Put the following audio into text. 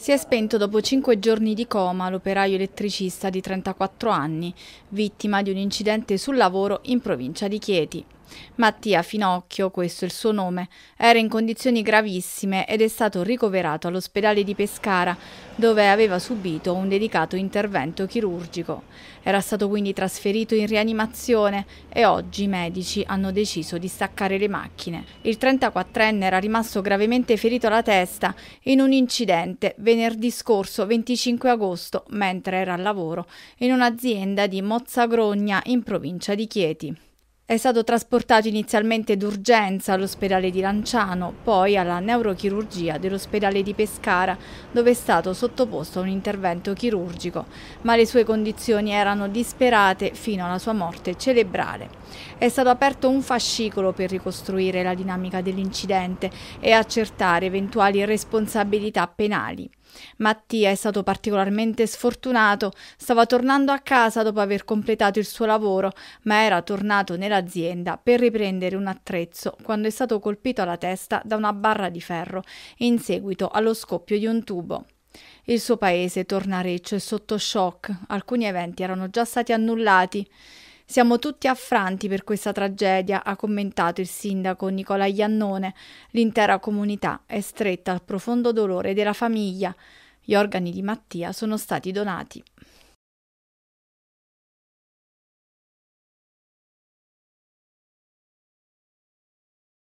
Si è spento dopo cinque giorni di coma l'operaio elettricista di 34 anni, vittima di un incidente sul lavoro in provincia di Chieti. Mattia Finocchio, questo è il suo nome, era in condizioni gravissime ed è stato ricoverato all'ospedale di Pescara, dove aveva subito un dedicato intervento chirurgico. Era stato quindi trasferito in rianimazione e oggi i medici hanno deciso di staccare le macchine. Il 34enne era rimasto gravemente ferito alla testa in un incidente venerdì scorso 25 agosto mentre era al lavoro in un'azienda di Mozzagrogna in provincia di Chieti. È stato trasportato inizialmente d'urgenza all'ospedale di Lanciano, poi alla neurochirurgia dell'ospedale di Pescara, dove è stato sottoposto a un intervento chirurgico, ma le sue condizioni erano disperate fino alla sua morte cerebrale. È stato aperto un fascicolo per ricostruire la dinamica dell'incidente e accertare eventuali responsabilità penali. Mattia è stato particolarmente sfortunato, stava tornando a casa dopo aver completato il suo lavoro, ma era tornato nella dall'azienda per riprendere un attrezzo quando è stato colpito alla testa da una barra di ferro in seguito allo scoppio di un tubo. Il suo paese torna Tornareccio e sotto shock, alcuni eventi erano già stati annullati. Siamo tutti affranti per questa tragedia, ha commentato il sindaco Nicola Iannone. L'intera comunità è stretta al profondo dolore della famiglia. Gli organi di Mattia sono stati donati.